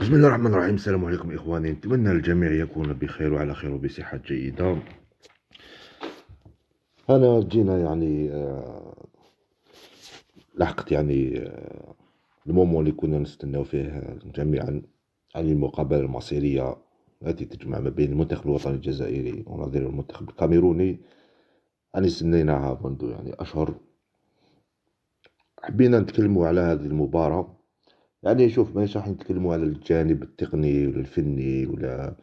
بسم الله الرحمن الرحيم السلام عليكم اخواني نتمنى الجميع يكون بخير وعلى خير وبصحه جيده انا جينا يعني آه، لحقت يعني المومون آه، اللي كنا نستناو فيه جميعا عن المقابله المصيريه التي تجمع ما بين المنتخب الوطني الجزائري ونظير المنتخب الكاميروني أنا سنيناها منذ يعني أشهر حبينا نتكلموا على هذه المباراة يعني شوف مانيش راح نتكلموا على الجانب التقني ولا الفني ولا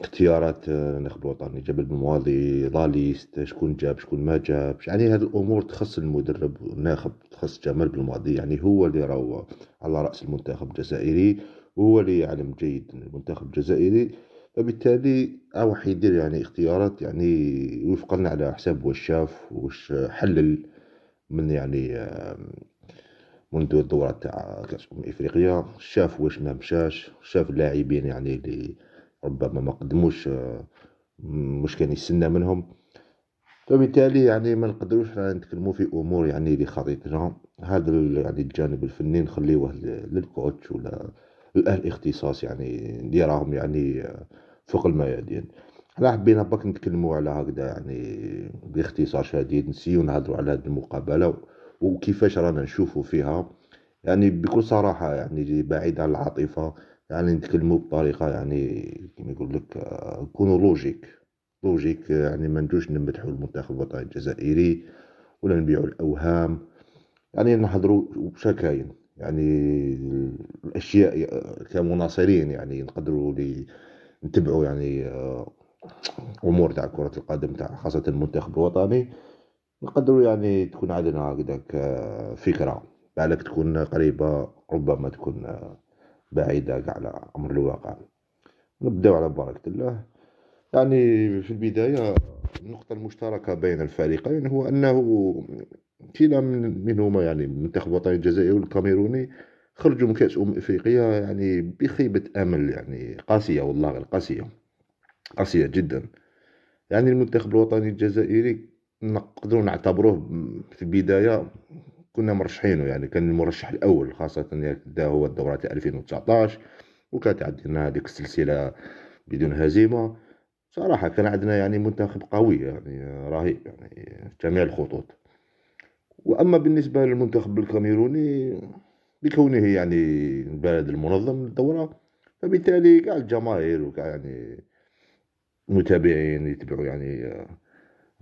اختيارات آه، ناخذ الوطني جاب المواضي لاليست شكون جاب شكون ما جابش يعني هذه الامور تخص المدرب والناخب تخص جمال بالماضي يعني هو اللي راهو على راس المنتخب الجزائري وهو اللي يعلم جيد المنتخب الجزائري فبالتالي او يدير يعني اختيارات يعني وفقا على حساب واش شاف واش حلل من يعني منذ الدورة تاع كأس أمم إفريقيا شاف واش ما مشاش شاف اللاعبين يعني اللي ربما ما قدموش مش آه، كان يستنى منهم فبالتالي يعني ما نقدروش نتكلموا في امور يعني اللي خطيتنا هذا يعني الجانب الفني نخليوه للكوتش ولا الاهل اختصاص يعني اللي راهم يعني آه، فوق الميادين لا حبينا باك نتكلموا على هكذا يعني باختصار شديد نسيو نهضروا على هذه المقابله وكيفاش رانا نشوفوا فيها يعني بكل صراحه يعني بعيد عن العاطفه يعني نتكلموا بطريقه يعني كما يقول لك نكونوا لوجيك لوجيك يعني ما ندوش نمدحوا المنتخب الوطني الجزائري ولا نبيعوا الاوهام يعني نحضروا بشكاين يعني الاشياء آه، كمناصرين يعني نقدروا نتبعوا يعني آه، امور تاع كره القدم تاع خاصه المنتخب الوطني نقدروا يعني تكون عندنا هكذاك آه، فكرة بالك تكون قريبة ربما تكون آه، بعيدة على أمر الواقع نبداو على بركة الله يعني في البداية النقطة المشتركة بين الفريقين هو أنه كلا من منهما يعني منتخب الوطني الجزائري والكاميروني خرجوا من كأس أمم إفريقيا يعني بخيبة أمل يعني قاسية والله قاسية قاسية جدا يعني المنتخب الوطني الجزائري نقدروا نعتبروه في البداية كنا مرشحينه يعني كان المرشح الأول خاصة دا هو الدورة تاع 2019 وكانت عندنا هذيك السلسلة بدون هزيمة صراحة كان عندنا يعني منتخب قوي يعني رهيب يعني جميع الخطوط وأما بالنسبة للمنتخب الكاميروني بكونه يعني البلد المنظم للدورة فبالتالي كاع الجماهير وكاع يعني متابعين يتبعوا يعني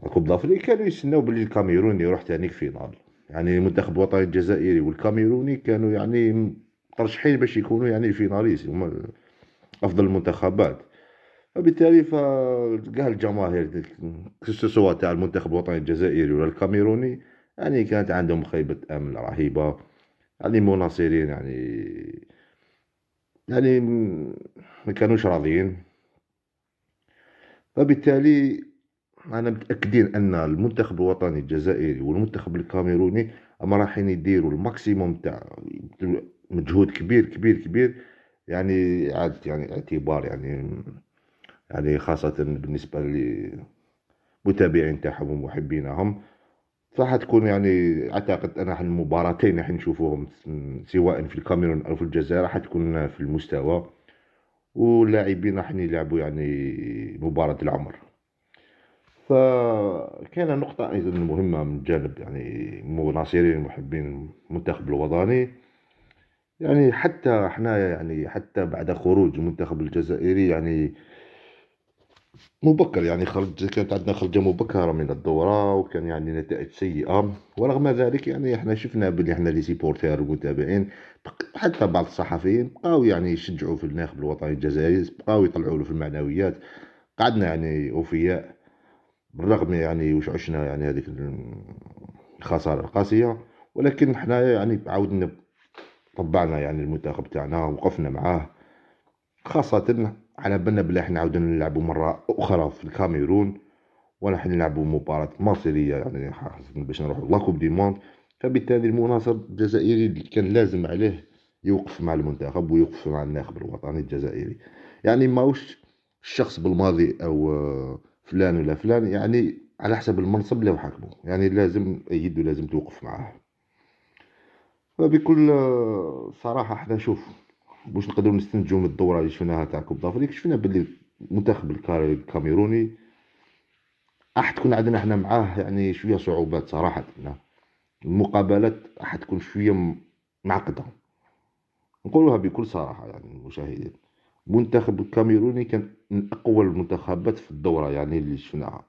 الكوب دافريك كانوا يستناو بلي الكاميروني يروح تانيك فينال يعني المنتخب الوطني الجزائري والكاميروني كانوا يعني مرشحين باش يكونوا يعني فيناليست هما افضل المنتخبات وبالتالي فكاع الجماهير سواء تاع المنتخب الوطني الجزائري ولا الكاميروني يعني كانت عندهم خيبة أمل رهيبة يعني مناصرين يعني يعني ما كانوش راضيين فبالتالي أنا متأكدين أن المنتخب الوطني الجزائري والمنتخب الكاميروني أما رايحين يديروا الماكسيموم تاع مجهود كبير كبير كبير يعني عاد يعني اعتبار يعني يعني خاصة بالنسبة للمتابعين تاعهم ومحبينهم صح تكون يعني اعتقد انا المباراتين راح نشوفوهم سواء في الكاميرون او في الجزائر راح تكون في المستوى واللاعبين راح يلعبوا يعني مباراة العمر فكان نقطة أيضا مهمة من جانب يعني مناصرين محبين المنتخب الوطني يعني حتى حنايا يعني حتى بعد خروج المنتخب الجزائري يعني مبكر يعني خرج كانت عندنا خرجة مبكرة من الدورة وكان يعني نتائج سيئة ورغم ذلك يعني احنا شفنا بلي احنا لي سيبورتير المتابعين حتى بعض الصحفيين بقاو يعني يشجعوا في الناخب الوطني الجزائري بقاو يطلعوا له في المعنويات قعدنا يعني وفياء بالرغم يعني واش عشنا يعني هذيك الخساره القاسيه ولكن حنايا يعني عاودنا طبعنا يعني المنتخب تاعنا وقفنا معاه خاصة على بالنا بلي حنا عاودنا نلعبوا مرة أخرى في الكاميرون ولا نلعبوا مباراة مصيرية يعني باش نروحوا لاكوب دي موند فبالتالي المناصر الجزائري اللي كان لازم عليه يوقف مع المنتخب ويوقف مع الناخب الوطني الجزائري يعني ماهوش الشخص بالماضي أو فلان ولا فلان يعني على حسب المنصب اللي حاكمه يعني لازم يده لازم توقف معاه فبكل صراحه حنا شوف باش نقدروا نستنتجوا من الدوره اللي شفناها تاع كوب دافريك شفنا باللي المنتخب الكاميروني راح تكون عندنا حنا معاه يعني شويه صعوبات صراحه المقابلات راح تكون شويه معقده نقولها بكل صراحه يعني المشاهدين المنتخب الكاميروني كان من اقوى المنتخبات في الدوره يعني اللي شفناها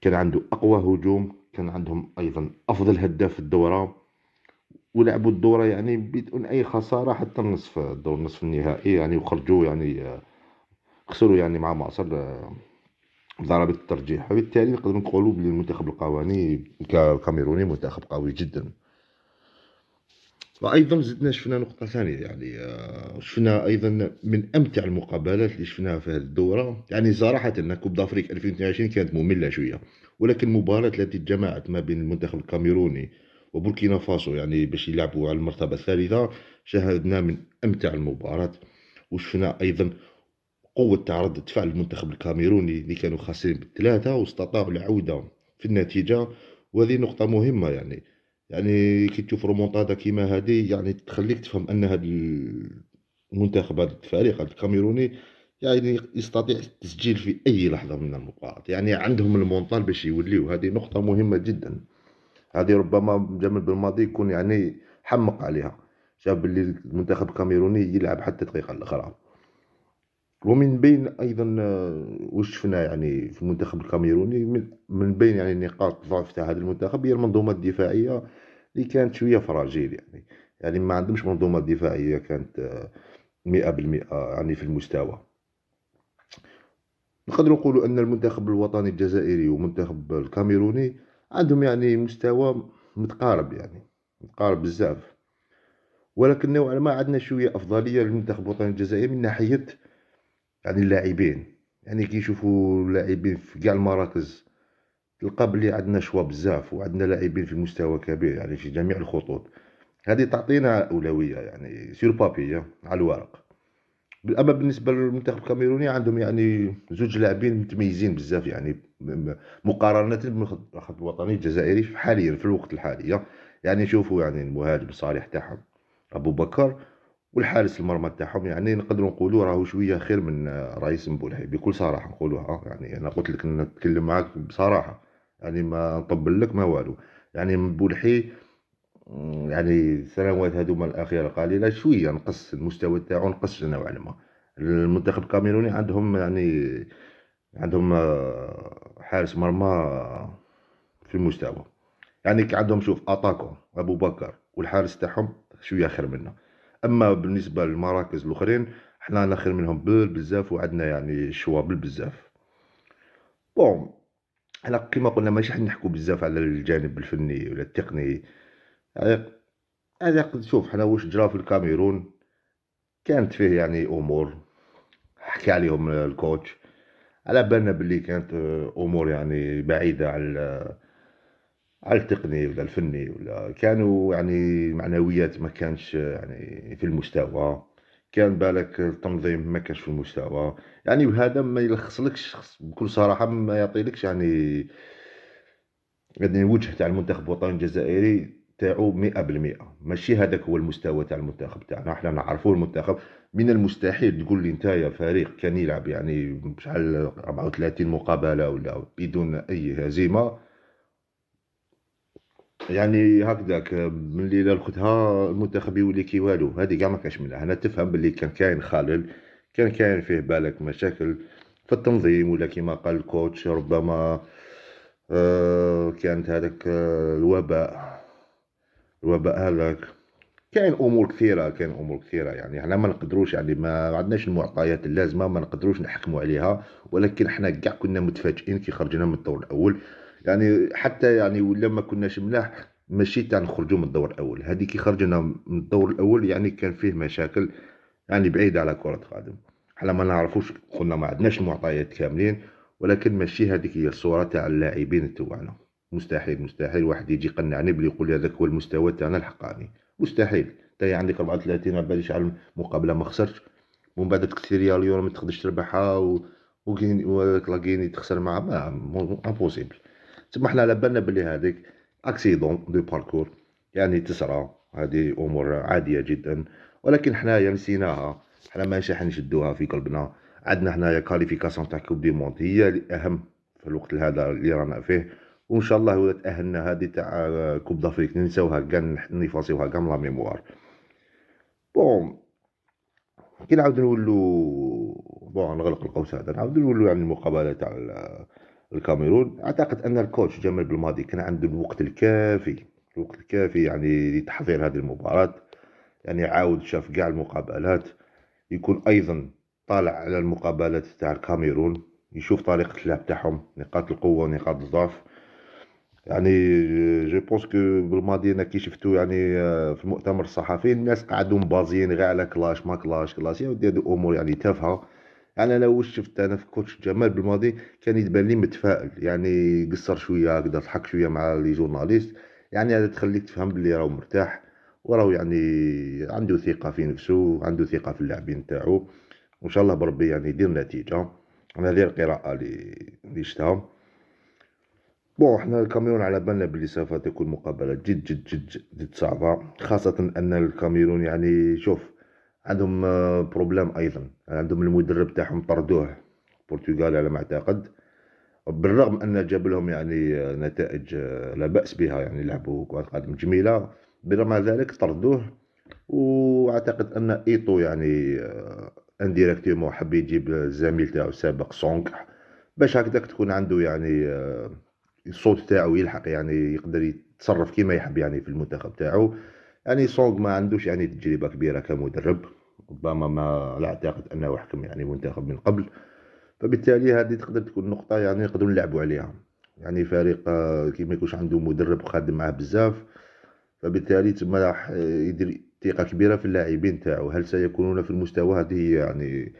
كان عنده اقوى هجوم كان عندهم ايضا افضل هداف في الدوره ولعبوا الدوره يعني بدون اي خساره حتى النصف الدور النصف النهائي يعني وخرجوا يعني آه، خسروا يعني مع مصر آه، ضربة الترجيح وبالتالي نقدر نقولوا بلي المنتخب القواني الكاميروني منتخب قوي جدا وايضا زدنا شفنا نقطه ثانيه يعني آه، شفنا ايضا من امتع المقابلات اللي شفناها في هذه الدوره يعني صراحه ان كوب دافريك 2022 كانت ممله شويه ولكن المباراه التي تجمعت ما بين المنتخب الكاميروني وبوركينا فاسو يعني باش يلعبوا على المرتبه الثالثه شاهدنا من امتع المباراه وشفنا ايضا قوة تعرض دفاع المنتخب الكاميروني اللي كانوا خاسرين بالثلاثة واستطاعوا العودة في النتيجة وهذه نقطة مهمة يعني يعني كي تشوف رومونتادا كيما هذه يعني تخليك تفهم ان هذا المنتخب هذا الفريق الكاميروني يعني يستطيع التسجيل في اي لحظه من النقاط يعني عندهم المونطال باش يوليو هذه نقطه مهمه جدا هذه ربما جمال بالماضي يكون يعني حمق عليها شاف باللي المنتخب الكاميروني يلعب حتى الدقيقه الاخيره ومن بين ايضا آه، واش شفنا يعني في المنتخب الكاميروني من بين يعني نقاط الضعف تاع هذا المنتخب هي المنظومه الدفاعيه اللي كانت شويه فراجيل يعني يعني ما عندهمش منظومه دفاعيه كانت آه، مئة بالمئة آه، يعني في المستوى نقدر نقول ان المنتخب الوطني الجزائري ومنتخب الكاميروني عندهم يعني مستوى متقارب يعني متقارب بزاف ولكن نوعا ما عندنا شويه افضليه للمنتخب الوطني الجزائري من ناحيه يعني اللاعبين يعني كي يشوفوا اللاعبين في كاع المراكز تلقى بلي عندنا شوا بزاف وعندنا لاعبين في مستوى كبير يعني في جميع الخطوط هذه تعطينا اولويه يعني سير بابي يعني على الورق اما بالنسبه للمنتخب الكاميروني عندهم يعني زوج لاعبين متميزين بزاف يعني مقارنه بالمنتخب الوطني الجزائري حاليا في الوقت الحالي يعني شوفوا يعني المهاجم صالح تاعهم ابو بكر والحارس المرمى تاعهم يعني نقدروا نقولوا راهو شويه خير من رئيس مبولحي بكل صراحه نقولوها يعني انا قلت لك نتكلم معاك بصراحه يعني ما نطبل لك ما والو يعني مبولحي يعني السنوات هذوما الاخيره قليله شويه نقص المستوى تاعو نقص نوعا ما المنتخب الكاميروني عندهم يعني عندهم آه، حارس مرمى في المستوى يعني عندهم شوف اتاكو ابو بكر والحارس تاعهم شويه خير منه اما بالنسبه للمراكز الاخرين حنا خير منهم بزاف وعندنا يعني شوا بزاف بون على كيما قلنا ماشي حنا نحكو بزاف على الجانب الفني ولا التقني هذا يعني شوف حنا واش جرى في الكاميرون كانت فيه يعني امور حكى عليهم الكوتش على بالنا بلي كانت آه، امور يعني بعيده على على التقني ولا الفني ولا كانوا يعني معنويات ما كانش يعني في المستوى كان بالك التنظيم ما كانش في المستوى يعني وهذا ما يلخصلكش بكل صراحه ما يعطيلكش يعني يعني الوجه تاع المنتخب الوطني الجزائري تاعو 100% ماشي هذاك هو المستوى تاع المنتخب تاعنا احنا نعرفوا المنتخب من المستحيل تقول لي نتايا فريق كان يلعب يعني بشحال 34 مقابله ولا بدون اي هزيمه يعني هكذاك من الليله لخذها المنتخب يولي كي والو هذه كاع ما كاش منها هنا تفهم باللي كان كاين خلل كان كاين فيه بالك مشاكل في التنظيم ولا كيما قال الكوتش ربما آه كانت هذاك آه، الوباء الوباء هذاك كاين امور كثيره كاين امور كثيره يعني احنا ما نقدروش يعني ما عندناش المعطيات اللازمه ما نقدروش نحكموا عليها ولكن احنا كاع كنا متفاجئين كي خرجنا من الدور الاول يعني حتى يعني ولا ما كناش ملاح ماشي تاع نخرجوا من الدور الاول هذه كي خرجنا من الدور الاول يعني كان فيه مشاكل يعني بعيده على كره القدم حنا ما نعرفوش قلنا ما عندناش المعطيات كاملين ولكن ماشي هذيك هي الصوره تاع اللاعبين تاعنا مستحيل مستحيل واحد يجي يقنعني بلي يقول لي هذاك هو المستوى تاعنا الحقاني مستحيل انت عندك 34 على باليش على مقابله ما خسرتش ومن بعد تكسيريا اليورو ما تقدرش تربحها و وكين ولاكين تخسر مع ما امبوسيبل تما حنا على بالنا بلي هذيك اكسيدون دو باركور يعني تسرى هذه امور عاديه جدا ولكن حنايا نسيناها حنا ماشي راح نشدوها في قلبنا عندنا حنايا كاليفيكاسيون تاع كوب دي موند هي الاهم في الوقت هذا اللي رانا فيه وان شاء الله اذا تاهلنا هذه تاع كوب دافريك ننساوها كاع نفاصيوها كاع من لا ميموار بون كي نعاود نولو بون نغلق القوس هذا نعاود نولو يعني المقابله تاع الكاميرون اعتقد ان الكوتش جمال بالماضي كان عنده الوقت الكافي الوقت الكافي يعني لتحضير هذه المباراه يعني عاود شاف كاع المقابلات يكون ايضا طالع على المقابلات تاع الكاميرون يشوف طريقه اللعب تاعهم نقاط القوه ونقاط الضعف يعني جو بونس كو بالماضي انا كي شفتو يعني آه، في المؤتمر الصحفي الناس قعدوا مبازيين غير على كلاش ما كلاش كلاش يعني هادو امور يعني تافهه انا لو شفت انا في كوتش جمال بالماضي كان يتبان لي متفائل يعني قصر شويه هكذا ضحك شويه مع لي جورناليست يعني هذا تخليك تفهم بلي راهو مرتاح وراهو يعني عنده ثقه في نفسه وعنده ثقه في اللاعبين تاعو وان شاء الله بربي يعني يدير نتيجه انا هذه القراءه اللي شتها بون حنا الكاميرون على بالنا بلي سوف تكون مقابله جد جد جد جد صعبه خاصه ان الكاميرون يعني شوف عندهم بروبلام آه، ايضا عندهم المدرب تاعهم طردوه البرتغال على ما اعتقد بالرغم ان جاب لهم يعني آه، نتائج آه، لا باس بها يعني لعبوا كره قدم جميله برغم ذلك طردوه واعتقد ان ايتو يعني انديريكتومون حب يجيب الزميل تاعو السابق سونغ باش هكذاك تكون عنده يعني الصوت تاعو يلحق يعني يقدر يتصرف كيما يحب يعني في المنتخب تاعو يعني سونغ ما عندوش يعني تجربه كبيره كمدرب ربما ما لا اعتقد انه حكم يعني منتخب من قبل فبالتالي هذه تقدر تكون نقطه يعني نقدروا نلعبوا عليها يعني فريق آه، كي ما يكونش عنده مدرب خادم معاه بزاف فبالتالي تما راح يدير ثقه كبيره في اللاعبين تاعو هل سيكونون في المستوى هذه يعني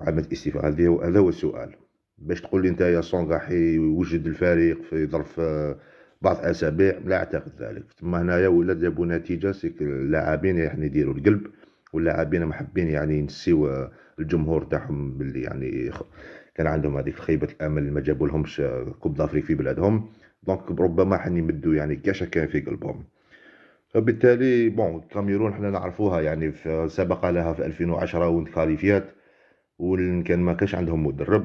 علامه استفهام هذا هو السؤال باش تقول لي انت يا سونغ راح يوجد الفريق في ظرف آه، بعض اسابيع لا اعتقد ذلك ثم هنايا ولا جابوا نتيجه سيك اللاعبين يعني يديروا القلب واللاعبين محبين يعني ينسيو الجمهور تاعهم اللي يعني كان عندهم هذيك خيبه الامل ما جابوا لهمش كوب دافريك في بلادهم دونك ربما حن يمدوا يعني كاشا في قلبهم فبالتالي بون الكاميرون حنا نعرفوها يعني سبق لها في 2010 وانت كاليفيات وكان ما كانش عندهم مدرب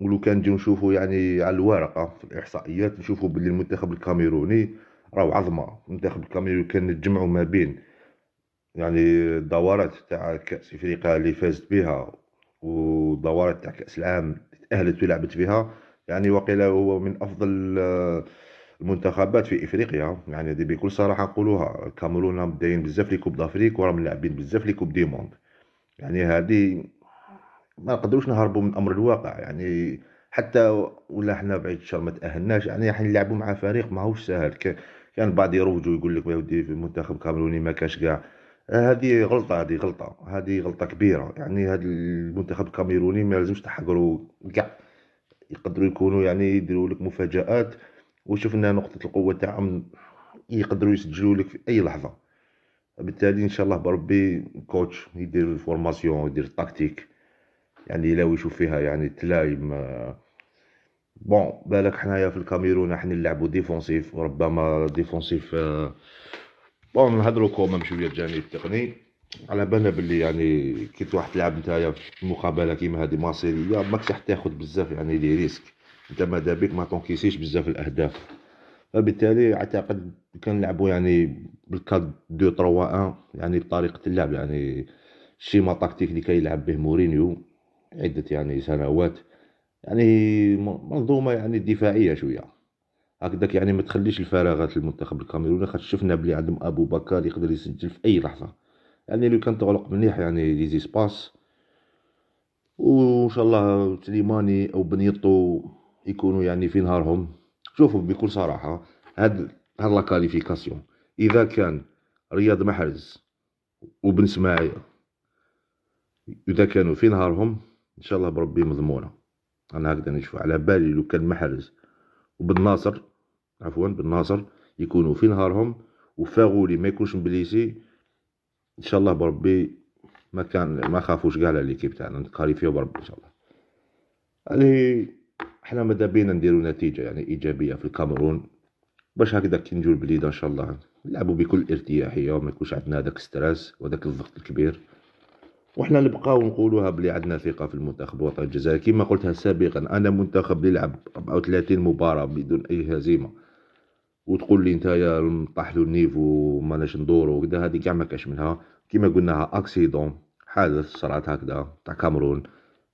ولو كان نجيو نشوفوا يعني على الورقه آه، في الاحصائيات نشوفوا باللي المنتخب الكاميروني راهو عظمه المنتخب الكاميروني كان نجمعو ما بين يعني الدورات تاع كاس افريقيا اللي فازت بها ودورات تاع كاس العالم اللي تاهلت ولعبت فيها يعني وقيلا هو من افضل آه، المنتخبات في افريقيا يعني دي بكل صراحه نقولوها الكاميرون مبدعين بزاف لي كوب دافريك وراهم لاعبين بزاف لي كوب دي موند يعني هذه ما نقدروش نهربوا من امر الواقع يعني حتى ولا حنا بعيد الشر ما تاهلناش يعني راح نلعبوا مع فريق ماهوش ساهل كان بعض البعض يروجوا يقول لك يا ودي في المنتخب الكاميروني ما كاش كاع آه، هذه غلطة هذه غلطة هذه غلطة كبيرة يعني هذا المنتخب الكاميروني ما لازمش تحقروا كاع يقدروا يكونوا يعني يديروا لك مفاجآت وشفنا نقطة القوة تاعهم يقدروا يسجلوا لك في أي لحظة بالتالي إن شاء الله بربي كوتش يدير الفورماسيون يدير التكتيك يعني لو يشوف فيها يعني ما بون بالك حنايا في الكاميرون حنا نلعبو ديفونسيف وربما ديفونسيف آه، بون نهضرو كوما شويه الجانب التقني على بالنا بلي يعني كي تروح تلعب نتايا في مقابله كيما هذه مصيريه ماكش راح تاخد بزاف يعني لي ريسك انت ماذا بيك ما تنكيسيش بزاف الاهداف فبالتالي اعتقد كنلعبوا يعني بالكاد دو 3 1 يعني بطريقه اللعب يعني شيما تكتيك اللي كيلعب به مورينيو عدة يعني سنوات يعني منظومة يعني دفاعية شوية هكذاك يعني ما تخليش الفراغات للمنتخب الكاميروني خاطر شفنا بلي عندهم ابو بكر يقدر يسجل في اي لحظه يعني لو كان تغلق مليح يعني لي زيسباس وان شاء الله سليماني او بنيطو يكونوا يعني في نهارهم شوفوا بكل صراحه هاد هاد لاكاليفيكاسيون اذا كان رياض محرز وبن اسماعيل اذا كانوا في نهارهم ان شاء الله بربي مضمونه انا هكذا نشوف على بالي لو كان محرز وبن ناصر عفوا بن ناصر يكونوا في نهارهم وفاغولي ما يكونش مبليسي ان شاء الله بربي ما كان ما خافوش كاع على ليكيب تاعنا نتقاري فيه بربي ان شاء الله يعني احنا ماذا بينا نديرو نتيجه يعني ايجابيه في الكاميرون باش هكذا كي نجو البليده ان شاء الله نلعبوا بكل ارتياحيه وما يكونش عندنا هذاك ستريس وهذاك الضغط الكبير وحنا نبقاو نقولوها بلي عندنا ثقه في المنتخب الوطني الجزائري كما قلتها سابقا انا منتخب يلعب 34 مباراه بدون اي هزيمه وتقول لي نتايا نطحلو النيفو ماناش ندورو وكدا هذه كاع ما كاش منها كما قلناها اكسيدون حادث صرات هكذا تاع كامرون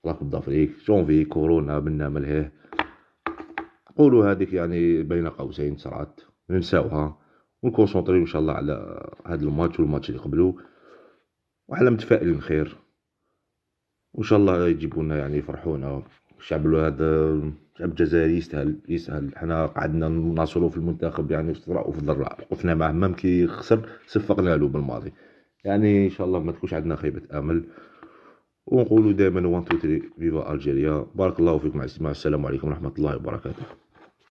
راكب ضفريك جونفي كورونا منا ملهيه قولوا هذيك يعني بين قوسين صرات ننساوها ونكونسونطريو ان شاء الله على هذا الماتش والماتش اللي قبلوه وعلى متفائلين خير وان شاء الله يجيبونا يعني يفرحونا الشعب الواد الشعب الجزائري يستاهل يستاهل حنا قعدنا نناصرو في المنتخب يعني في الضراء وفي الضراء وقفنا معاه مام كي خسر صفقنا له بالماضي يعني ان شاء الله ما تكونش عندنا خيبه امل ونقولوا دائما 1 2 3 فيفا الجيريا بارك الله فيكم على الاستماع السلام عليكم ورحمه الله وبركاته